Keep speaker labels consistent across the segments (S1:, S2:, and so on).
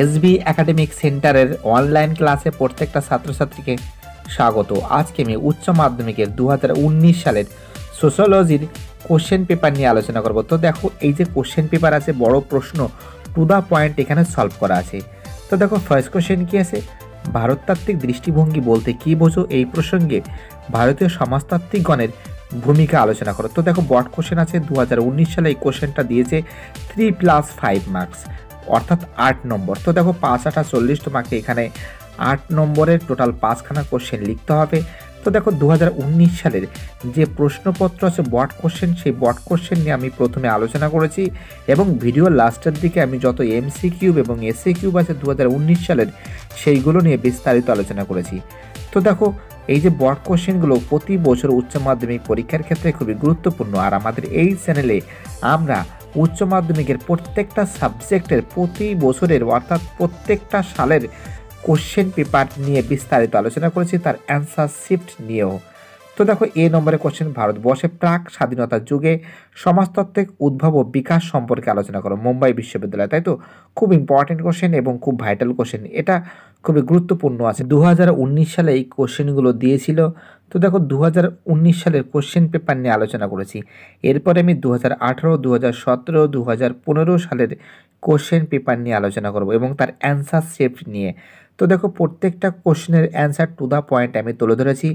S1: SB academic সেন্টারের online ক্লাসে প্রত্যেকটা ছাত্রছাত্রীকে স্বাগত আজকে আমি উচ্চ মাধ্যমিকের দু সালের সোশ্যোলজির কোশ্চেন পেপার নিয়ে আলোচনা করব তো দেখো এই যে কোশ্চেন পেপার আছে বড় প্রশ্ন টু দ্য পয়েন্ট এখানে সলভ করা আছে তো দেখো ফার্স্ট কোশ্চেন কী আছে ভারততাত্ত্বিক দৃষ্টিভঙ্গি বলতে কী বোঝো এই প্রসঙ্গে ভারতীয় সমাজতাত্ত্বিকগণের ভূমিকা আলোচনা করো তো দেখো বট কোশ্চেন আছে দু সালে এই কোশ্চেনটা দিয়েছে থ্রি প্লাস ফাইভ মার্কস অর্থাৎ আট নম্বর তো দেখো পাঁচ আঠা চল্লিশ তোমাকে এখানে আট নম্বরের টোটাল পাঁচখানা কোশ্চেন লিখতে হবে তো দেখো দু সালের যে প্রশ্নপত্র আছে বট কোশ্চেন সেই বট কোশ্চেন নিয়ে আমি প্রথমে আলোচনা করেছি এবং ভিডিও লাস্টের দিকে আমি যত সি কিউব এবং এসি কিউব আছে দু সালের সেইগুলো নিয়ে বিস্তারিত আলোচনা করেছি তো দেখো এই যে বট কোশ্চেনগুলো প্রতি বছর উচ্চ মাধ্যমিক পরীক্ষার ক্ষেত্রে খুবই গুরুত্বপূর্ণ আর আমাদের এই চ্যানেলে আমরা উচ্চ মাধ্যমিকের প্রত্যেকটা সাবজেক্টের প্রতি বছরের অর্থাৎ প্রত্যেকটা সালের কোশ্চেন পেপার নিয়ে বিস্তারিত আলোচনা করেছি তার অ্যান্সার শিফট নিয়েও তো দেখো এ নম্বরে কোশ্চেন ভারতবর্ষে প্রাক স্বাধীনতার যুগে সমাজতত্ত্বিক উদ্ভব ও বিকাশ সম্পর্কে আলোচনা করো মুম্বাই বিশ্ববিদ্যালয় তাই তো খুব ইম্পর্টেন্ট কোশ্চেন এবং খুব ভাইটাল কোশ্চেন এটা খুবই গুরুত্বপূর্ণ আছে দু সালে এই কোশ্চেনগুলো দিয়েছিল তো দেখো দু সালের কোশ্চেন পেপার নিয়ে আলোচনা করেছি এরপরে আমি দু হাজার আঠারো দু হাজার সতেরো দু হাজার পনেরো সালের কোশ্চেন পেপার নিয়ে আলোচনা করব এবং তার অ্যান্সার শেপ নিয়ে তো দেখো প্রত্যেকটা কোশ্চেনের অ্যান্সার টু দ্য পয়েন্ট আমি তুলে ধরেছি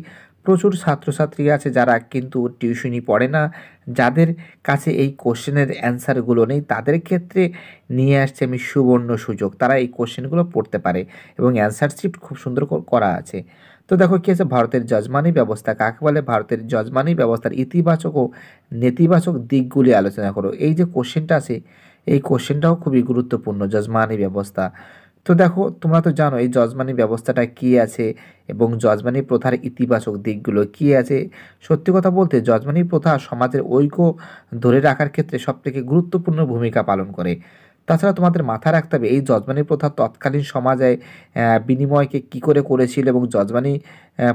S1: প্রচুর ছাত্রছাত্রী আছে যারা কিন্তু টিউশনি পড়ে না যাদের কাছে এই কোশ্চেনের অ্যান্সারগুলো নেই তাদের ক্ষেত্রে নিয়ে আসছে আমি সুবর্ণ সুযোগ তারা এই কোশ্চেনগুলো পড়তে পারে এবং অ্যান্সার শিফট খুব সুন্দর করা আছে তো দেখো কী আছে ভারতের যজমানি ব্যবস্থা কাকে বলে ভারতের যজমানি ব্যবস্থার ইতিবাচক ও নেতিবাচক দিকগুলি আলোচনা করো এই যে কোশ্চেনটা আছে এই কোশ্চেনটাও খুবই গুরুত্বপূর্ণ যজমানি ব্যবস্থা তো দেখো তোমরা তো জানো এই যজমানি ব্যবস্থাটা কী আছে এবং যজমানি প্রথার ইতিবাচক দিকগুলো কী আছে সত্যি কথা বলতে যজমানি প্রথা সমাজের ঐক্য ধরে রাখার ক্ষেত্রে সবথেকে গুরুত্বপূর্ণ ভূমিকা পালন করে তাছাড়া তোমাদের মাথায় রাখতে হবে এই যজমানি প্রথা তৎকালীন সমাজে বিনিময়কে কি করে করেছিল এবং যজমানি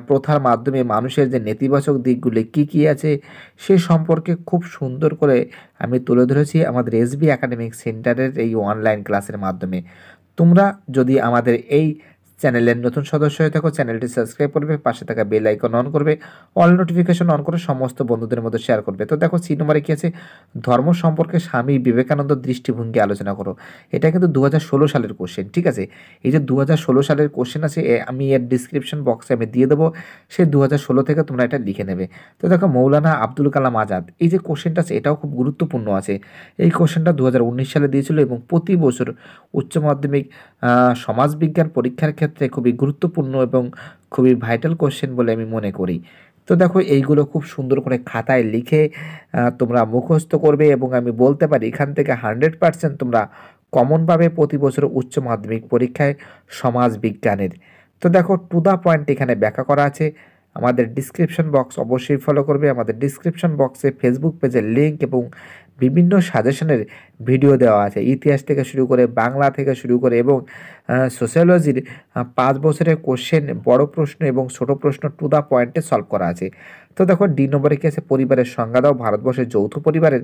S1: প্রথার মাধ্যমে মানুষের যে নেতিবাচক দিকগুলি কি কি আছে সে সম্পর্কে খুব সুন্দর করে আমি তুলে ধরেছি আমাদের এসবি একাডেমিক সেন্টারের এই অনলাইন ক্লাসের মাধ্যমে তোমরা যদি আমাদের এই চ্যানেলের নতুন সদস্য হয়ে থাকো চ্যানেলটি সাবস্ক্রাইব করবে পাশে থাকা বেল আইকন অন করবে অল নোটিফিকেশন অন করে সমস্ত বন্ধুদের মধ্যে শেয়ার করবে তো দেখো সি নম্বরে কি আছে ধর্ম সম্পর্কে স্বামী বিবেকানন্দ দৃষ্টিভঙ্গি আলোচনা করো এটা কিন্তু দু সালের কোশ্চেন ঠিক আছে এই যে দু সালের কোশ্চেন আছে আমি এর ডিসক্রিপশন বক্সে আমি দিয়ে দেবো সে দু থেকে তোমরা এটা লিখে নেবে তো দেখো মৌলানা আব্দুল কালাম আজাদ এই যে কোশ্চেনটা আছে এটাও খুব গুরুত্বপূর্ণ আছে এই কোশ্চেনটা দু সালে দিয়েছিল এবং প্রতি বছর উচ্চ মাধ্যমিক সমাজবিজ্ঞান পরীক্ষার ক্ষেত্রে ক্ষেত্রে খুবই গুরুত্বপূর্ণ এবং খুবই ভাইটাল কোশ্চেন বলে আমি মনে করি তো দেখো এইগুলো খুব সুন্দর করে খাতায় লিখে তোমরা মুখস্থ করবে এবং আমি বলতে পারি এখান থেকে হান্ড্রেড পারসেন্ট তোমরা কমনভাবে প্রতি বছর উচ্চ মাধ্যমিক পরীক্ষায় সমাজ বিজ্ঞানের তো দেখো টু দ্য পয়েন্ট এখানে ব্যাখ্যা করা আছে আমাদের ডিসক্রিপশন বক্স অবশ্যই ফলো করবে আমাদের ডিসক্রিপশন বক্সে ফেসবুক পেজের লিঙ্ক এবং বিভিন্ন সাজেশনের ভিডিও দেওয়া আছে ইতিহাস থেকে শুরু করে বাংলা থেকে শুরু করে এবং সোশ্যালজির পাঁচ বছরের কোশ্চেন বড় প্রশ্ন এবং ছোট প্রশ্ন টু দ্য পয়েন্টে সলভ করা আছে তো দেখো ডি নম্বরে কি আছে পরিবারের সংজ্ঞা দাও ভারতবর্ষের যৌথ পরিবারের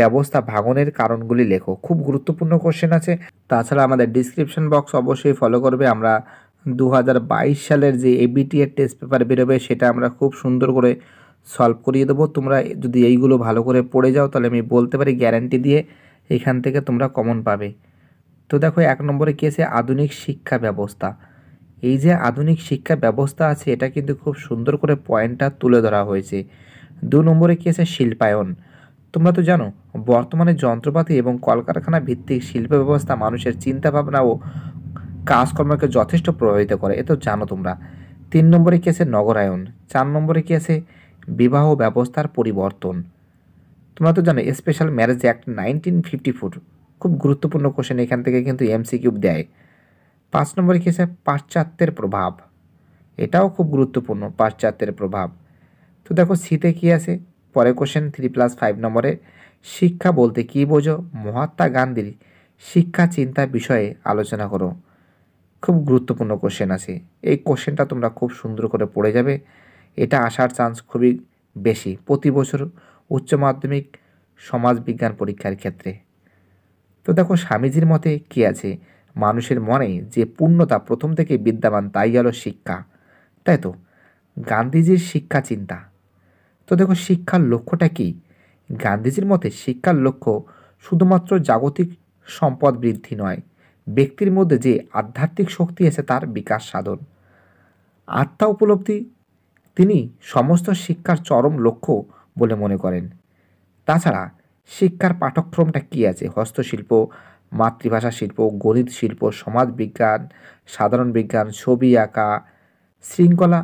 S1: ব্যবস্থা ভাঙনের কারণগুলি লেখো খুব গুরুত্বপূর্ণ কোশ্চেন আছে তাছাড়া আমাদের ডিসক্রিপশন বক্স অবশ্যই ফলো করবে আমরা দু সালের যে এবিটিএ টেস্ট পেপার বেরোবে সেটা আমরা খুব সুন্দর করে সলভ করিয়ে দেবো তোমরা যদি এইগুলো ভালো করে পড়ে যাও তাহলে আমি বলতে পারি গ্যারান্টি দিয়ে এখান থেকে তোমরা কমন পাবে তো দেখো এক নম্বরে কী আছে আধুনিক শিক্ষা ব্যবস্থা এই যে আধুনিক শিক্ষা ব্যবস্থা আছে এটা কিন্তু খুব সুন্দর করে পয়েন্টটা তুলে ধরা হয়েছে দু নম্বরে কী আছে শিল্পায়ন তোমরা তো জানো বর্তমানে যন্ত্রপাতি এবং কলকারখানা ভিত্তিক শিল্প ব্যবস্থা মানুষের চিন্তাভাবনা ও কাজকর্মকে যথেষ্ট প্রভাবিত করে এ তো জানো তোমরা তিন নম্বরে কী আছে নগরায়ন চার নম্বরে কী আছে বিবাহ ব্যবস্থার পরিবর্তন তোমরা তো জানো special marriage act nineteen fifty four খুব গুরুত্বপূর্ণ কোশ্চেন এখান থেকে কিন্তু এমসিকিউ দেয় পাঁচ নম্বরে কী আছে পাশ্চাত্যের প্রভাব এটাও খুব গুরুত্বপূর্ণ পাশ্চাত্যের প্রভাব তো দেখো শীতে কী আছে পরে কোশ্চেন থ্রি প্লাস ফাইভ নম্বরে শিক্ষা বলতে কী বোঝো মহাত্মা গান্ধীর শিক্ষা চিন্তা বিষয়ে আলোচনা করো খুব গুরুত্বপূর্ণ কোশ্চেন আছে এই কোশ্চেনটা তোমরা খুব সুন্দর করে পড়ে যাবে এটা আসার চান্স খুবই বেশি প্রতি বছর উচ্চ মাধ্যমিক সমাজবিজ্ঞান পরীক্ষার ক্ষেত্রে তো দেখো স্বামীজির মতে কি আছে মানুষের মনে যে পূর্ণতা প্রথম থেকে বিদ্যমান তাই গেল শিক্ষা তাই তো গান্ধীজির শিক্ষা চিন্তা তো দেখো শিক্ষার লক্ষ্যটা কি গান্ধীজির মতে শিক্ষার লক্ষ্য শুধুমাত্র জাগতিক সম্পদ বৃদ্ধি নয় ব্যক্তির মধ্যে যে আধ্যাত্মিক শক্তি আছে তার বিকাশ সাধন আত্মা উপলব্ধি তিনি সমস্ত শিক্ষার চরম লক্ষ্য বলে মনে করেন তাছাড়া শিক্ষার পাঠক্রমটা কী আছে হস্তশিল্প মাতৃভাষা শিল্প গণিত শিল্প সমাজ বিজ্ঞান সাধারণ বিজ্ঞান ছবি আঁকা শৃঙ্খলা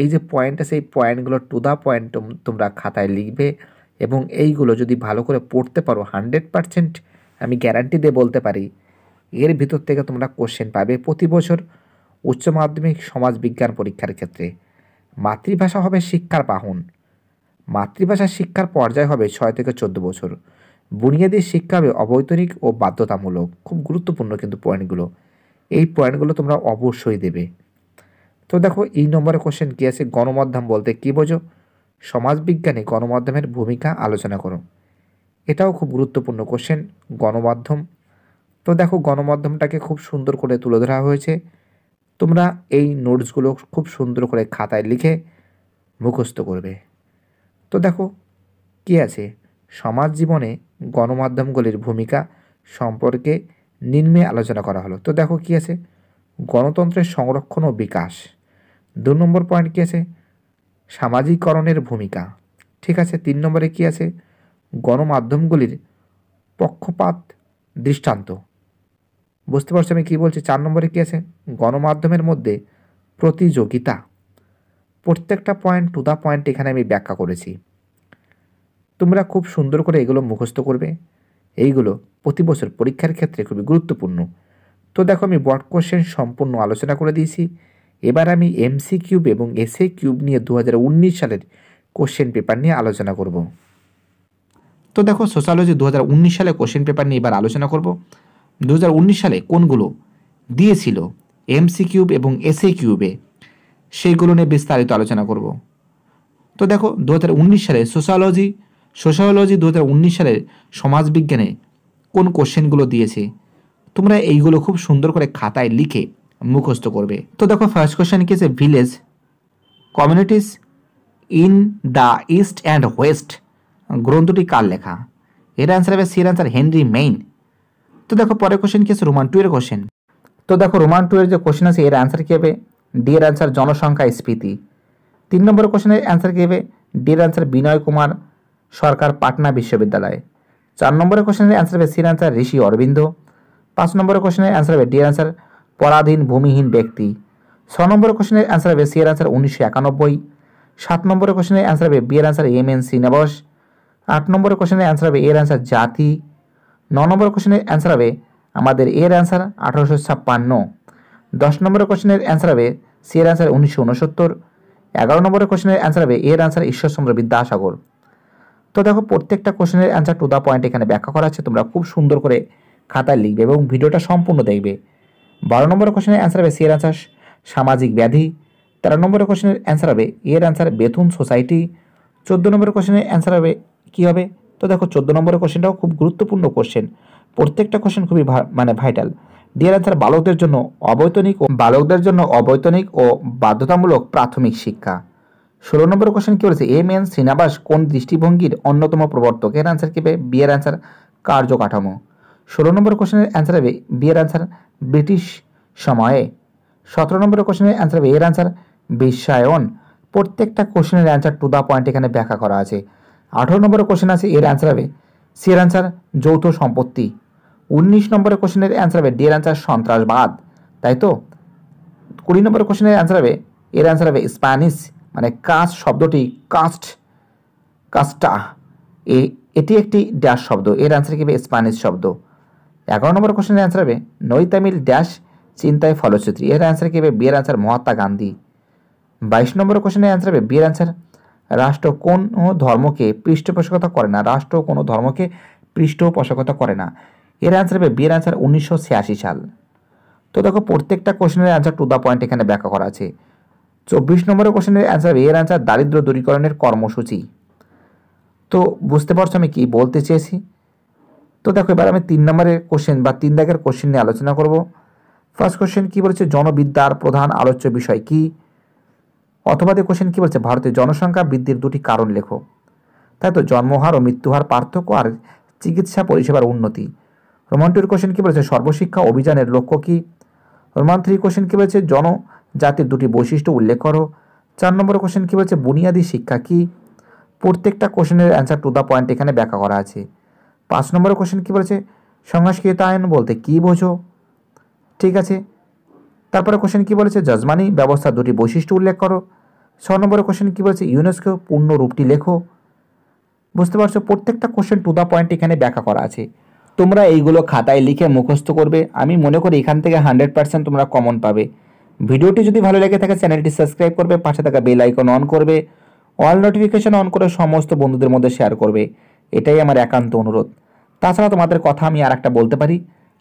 S1: এই যে পয়েন্ট আছে এই পয়েন্টগুলো টু দ্য পয়েন্ট তোমরা খাতায় লিখবে এবং এইগুলো যদি ভালো করে পড়তে পারো হান্ড্রেড পারসেন্ট আমি গ্যারান্টি দিয়ে বলতে পারি এর ভিতর থেকে তোমরা কোশ্চেন পাবে প্রতি বছর উচ্চ মাধ্যমিক সমাজ বিজ্ঞান পরীক্ষার ক্ষেত্রে মাতৃভাষা হবে শিক্ষার বাহন মাতৃভাষা শিক্ষার পর্যায় হবে ছয় থেকে চোদ্দ বছর বুনিয়াদী শিক্ষা হবে অবৈতনিক ও বাধ্যতামূলক খুব গুরুত্বপূর্ণ কিন্তু পয়েন্টগুলো এই পয়েন্টগুলো তোমরা অবশ্যই দেবে তো দেখো এই নম্বরে কোশ্চেন কী আছে গণমাধ্যম বলতে কী বোঝো সমাজবিজ্ঞানে গণমাধ্যমের ভূমিকা আলোচনা করো এটাও খুব গুরুত্বপূর্ণ কোশ্চেন গণমাধ্যম তো দেখো গণমাধ্যমটাকে খুব সুন্দর করে তুলে ধরা হয়েছে তোমরা এই নোটসগুলো খুব সুন্দর করে খাতায় লিখে মুখস্থ করবে তো দেখো কি আছে সমাজ জীবনে গণমাধ্যমগুলির ভূমিকা সম্পর্কে নিম্নে আলোচনা করা হলো তো দেখো কি আছে গণতন্ত্রের সংরক্ষণ ও বিকাশ দু নম্বর পয়েন্ট কী আছে সামাজিকরণের ভূমিকা ঠিক আছে তিন নম্বরে কি আছে গণমাধ্যমগুলির পক্ষপাত দৃষ্টান্ত বুঝতে পারছি আমি কি বলছি চার নম্বরে কী আছে গণমাধ্যমের মধ্যে প্রতিযোগিতা প্রত্যেকটা পয়েন্ট টু দ্য পয়েন্ট এখানে আমি ব্যাখ্যা করেছি তোমরা খুব সুন্দর করে এগুলো মুখস্থ করবে এইগুলো প্রতি বছর পরীক্ষার ক্ষেত্রে খুবই গুরুত্বপূর্ণ তো দেখো আমি বট কোশ্চেন সম্পূর্ণ আলোচনা করে দিয়েছি এবার আমি এমসি কিউব এবং এসএ কিউব নিয়ে দু সালের কোশ্চেন পেপার নিয়ে আলোচনা করব তো দেখো সোশ্যালজি দু হাজার সালে কোশ্চেন পেপার নিয়ে এবার আলোচনা করব দু সালে কোনগুলো দিয়েছিল এমসি কিউব এবং এসএ কিউবে সেইগুলো নিয়ে বিস্তারিত আলোচনা করব তো দেখো দু সালে সোশ্যালজি সোশ্যালজি দু সালের সমাজবিজ্ঞানে কোন কোশ্চেনগুলো দিয়েছে তোমরা এইগুলো খুব সুন্দর করে খাতায় লিখে মুখস্থ করবে তো দেখো ফার্স্ট কোশ্চেন কি village communities in the east and west গ্রন্থটি কার লেখা এর অ্যান্সার হবে সির অ্যান্সার হেনরি মেইন তো দেখো পরের কোশ্চেন কি আছে রোমান টু এর কোশ্চেন তো দেখো রোমান টু এর যে কোশ্চেন আছে এর অ্যান্সার কী হবে ডি এর অ্যান্সার জনসংখ্যা স্ফীতি তিন নম্বর কোশ্চেনের অ্যান্সার কী হবে ডি এর অ্যান্সার বিনয় কুমার সরকার পাটনা বিশ্ববিদ্যালয় চার নম্বরের কোশ্চেনের অ্যান্সার হবে সির অ্যান্সার ঋষি অরবিন্দ পাঁচ নম্বরের কোশ্চেনের অ্যান্সার হবে ডি এর অ্যান্সার পরাধীন ভূমিহীন ব্যক্তি ছ নম্বরের কোশ্চেনের অ্যান্সার হবে সি এর অ্যান্সার উনিশশো একানব্বই সাত নম্বরের কোশ্চেনের অ্যান্সার হবে বি এর অ্যান্সার এম এন সিনেবস আট নম্বরের কোশ্চেনের অ্যান্সার হবে এর অ্যান্সার জাতি ন নম্বর কোশ্চেনের অ্যান্সার হবে আমাদের এর অ্যান্সার আঠারোশো ছাপ্পান্ন দশ নম্বর কোশ্চেনের অ্যান্সার হবে সি এর অ্যান্সার উনিশশো উনসত্তর এগারো নম্বরের কোশ্চেনের অ্যান্সার হবে এর অ্যান্সার ঈশ্বরচন্দ্র বিদ্যাসাগর তো দেখো প্রত্যেকটা কোশ্চেনের অ্যান্সার টু দ্য পয়েন্ট এখানে ব্যাখ্যা করা আছে তোমরা খুব সুন্দর করে খাতায় লিখবে এবং ভিডিওটা সম্পূর্ণ দেখবে বারো নম্বরের কোশ্চেনের অ্যান্সার হবে সি এর অ্যান্সার সামাজিক ব্যাধি তেরো নম্বরের কোশ্চেনের অ্যান্সার হবে এর অ্যান্সার বেতন সোসাইটি চোদ্দো নম্বরের কোশ্চেনের অ্যান্সার হবে কী হবে তো দেখো চোদ্দো নম্বরের কোশ্চেনটাও খুব গুরুত্বপূর্ণ কোশ্চেন প্রত্যেকটা কোশ্চেন খুবই মানে ভাইটাল ডিয়ার আনসার বালকদের জন্য অবৈতনিক ও বালকদের জন্য অবৈতনিক ও বাধ্যতামূলক প্রাথমিক শিক্ষা ষোলো নম্বর কোশ্চেন কী বলেছে এম এন শ্রীনিবাস কোন দৃষ্টিভঙ্গির অন্যতম প্রবর্তক এর আনসার কী হবে বিয়ের আনসার কার্যকাঠামো ষোলো নম্বর কোশ্চেনের অ্যান্সার হবে বিয়ের আনসার ব্রিটিশ সময়ে সতেরো নম্বর কোশ্চেনের অ্যান্সার হবে এর আনসার বিশ্বায়ন প্রত্যেকটা কোশ্চেনের অ্যান্সার টু দ্য পয়েন্ট এখানে ব্যাখ্যা করা আছে আঠেরো নম্বরের কোশ্চেন আছে এর অ্যান্সার হবে সি এর অ্যান্সার যৌথ সম্পত্তি উনিশ নম্বরের কোশ্চেনের অ্যান্সার হবে ডি এর অ্যান্সার সন্ত্রাসবাদ তাই তো কুড়ি নম্বরের কোশ্চেনের অ্যান্সার হবে এর অ্যান্সার হবে স্প্যানিশ মানে কাস্ট শব্দটি কাস্ট কাস্টা এ এটি একটি ড্যাশ শব্দ এর অ্যান্সার কি হবে স্প্যানিশ শব্দ এগারো নম্বর কোশ্চেনের অ্যান্সার হবে নৈতামিল ড্যাশ চিন্তায় ফলশ্রুতি এর অ্যান্সার কি হবে বিয়ের অ্যান্সার মহাত্মা গান্ধী বাইশ নম্বর কোশ্চেনের অ্যান্সার হবে বিয়ের অ্যান্সার রাষ্ট্র কোন ধর্মকে পৃষ্ঠপোষকতা করে না রাষ্ট্র কোনো ধর্মকে পৃষ্ঠপোষকতা করে না এর অ্যান্সার হবে বিয়ের অ্যান্সার উনিশশো সাল তো দেখো প্রত্যেকটা কোশ্চেনের অ্যান্সার টু দ্য পয়েন্ট এখানে ব্যাখ্যা করা আছে চব্বিশ নম্বরের কোশ্চেনের অ্যান্সার এর অ্যান্সার দারিদ্র দূরীকরণের কর্মসূচি তো বুঝতে পারছো আমি কী বলতে চেয়েছি তো দেখো এবার আমি তিন নম্বরের কোশ্চেন বা তিন দাগের কোশ্চেন নিয়ে আলোচনা করব ফার্স্ট কোশ্চেন কী বলেছে জনবিদ্যার প্রধান আলোচ্য বিষয় কী অথবা দিয়ে কোশ্চেন কী বলছে ভারতের জনসংখ্যা বৃদ্ধির দুটি কারণ লেখো তাই তো জন্মহার ও মৃত্যুহার পার্থক্য আর চিকিৎসা পরিষেবার উন্নতি রোমান টুর কোশ্চেন কী বলেছে সর্বশিক্ষা অভিযানের লক্ষ্য কী রোমান থ্রি কোশ্চেন কী বলেছে জনজাতির দুটি বৈশিষ্ট্য উল্লেখ করো চার নম্বর কোশ্চেন কী বলেছে বুনিয়াদী শিক্ষা কী প্রত্যেকটা কোশ্চেনের অ্যান্সার টু দ্য পয়েন্ট এখানে ব্যাখ্যা করা আছে পাঁচ নম্বর কোশ্চেন কী বলেছে সংস্কৃতায়ন বলতে কী বোঝো ঠিক আছে তারপরে কোশ্চেন কি বলেছে যজমানি ব্যবস্থা দুটি বৈশিষ্ট্য উল্লেখ করো ছ নম্বরের কোশ্চেন কি বলেছে ইউনেস্কো পূর্ণ রূপটি লেখো বুঝতে পারছো প্রত্যেকটা কোশ্চেন টু দ্য পয়েন্ট এখানে ব্যাখ্যা করা আছে তোমরা এইগুলো খাতায় লিখে মুখস্থ করবে আমি মনে করি এখান থেকে হান্ড্রেড পার্সেন্ট তোমরা কমন পাবে ভিডিওটি যদি ভালো লেগে থাকে চ্যানেলটি সাবস্ক্রাইব করবে পাশে থাকা বেল আইকন অন করবে অল নোটিফিকেশান অন করে সমস্ত বন্ধুদের মধ্যে শেয়ার করবে এটাই আমার একান্ত অনুরোধ তাছাড়া তোমাদের কথা আমি আর একটা বলতে পারি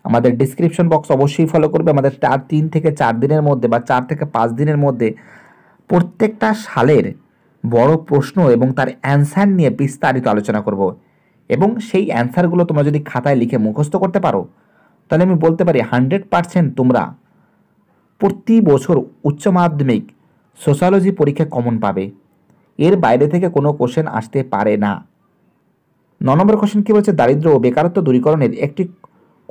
S1: আমাদের ডিসক্রিপশন বক্স অবশ্যই ফলো করবে আমাদের চার তিন থেকে চার দিনের মধ্যে বা চার থেকে পাঁচ দিনের মধ্যে প্রত্যেকটা সালের বড় প্রশ্ন এবং তার অ্যান্সার নিয়ে বিস্তারিত আলোচনা করব এবং সেই অ্যান্সারগুলো তোমরা যদি খাতায় লিখে মুখস্থ করতে পারো তাহলে আমি বলতে পারি হান্ড্রেড পারসেন্ট তোমরা প্রতি বছর উচ্চ মাধ্যমিক সোশ্যালজি পরীক্ষা কমন পাবে এর বাইরে থেকে কোনো কোশ্চেন আসতে পারে না ন নম্বর কোশ্চেন কী বলছে দারিদ্র ও বেকারত্ব দূরীকরণের একটি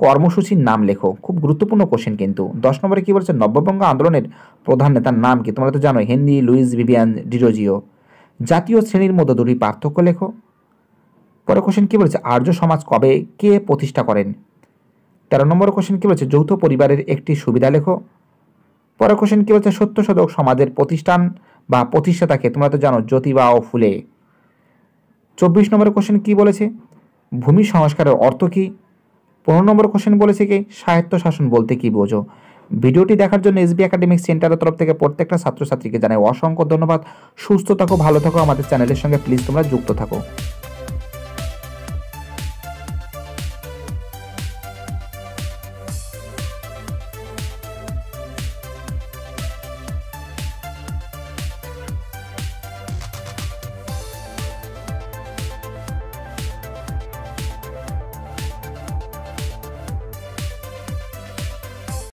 S1: কর্মসূচির নাম লেখো খুব গুরুত্বপূর্ণ কোশ্চেন কিন্তু দশ নম্বরে কী বলছে নব্যবঙ্গ আন্দোলনের প্রধান নেতার নাম কি তোমরা তো জানো হেনরি লুইস ভিভিয়ান ডিরোজিও জাতীয় শ্রেণীর মধ্যে দুটি পার্থক্য লেখো পরে কোশ্চেন কী বলেছে আর্য সমাজ কবে কে প্রতিষ্ঠা করেন তেরো নম্বর কোশ্চেন কী বলেছে যৌথ পরিবারের একটি সুবিধা লেখো পরে কোশ্চেন কী বলছে সত্য শতক সমাজের প্রতিষ্ঠান বা প্রতিষ্ঠাতাকে তোমরা তো জানো জ্যোতিবা ও ফুলে চব্বিশ নম্বরের কোশ্চেন কী বলেছে ভূমি সংস্কারের অর্থ কী পনেরো নম্বর কোশ্চেন বলেছে কি সাহিত্য শাসন বলতে কি বোঝো ভিডিওটি দেখার জন্য এসবি একাডেমিক সেন্টারের তরফ থেকে প্রত্যেকটা ছাত্রছাত্রীকে জানাই অসংখ্য ধন্যবাদ সুস্থ থাকো ভালো থাকো আমাদের চ্যানেলের সঙ্গে প্লিজ তোমরা যুক্ত থাকো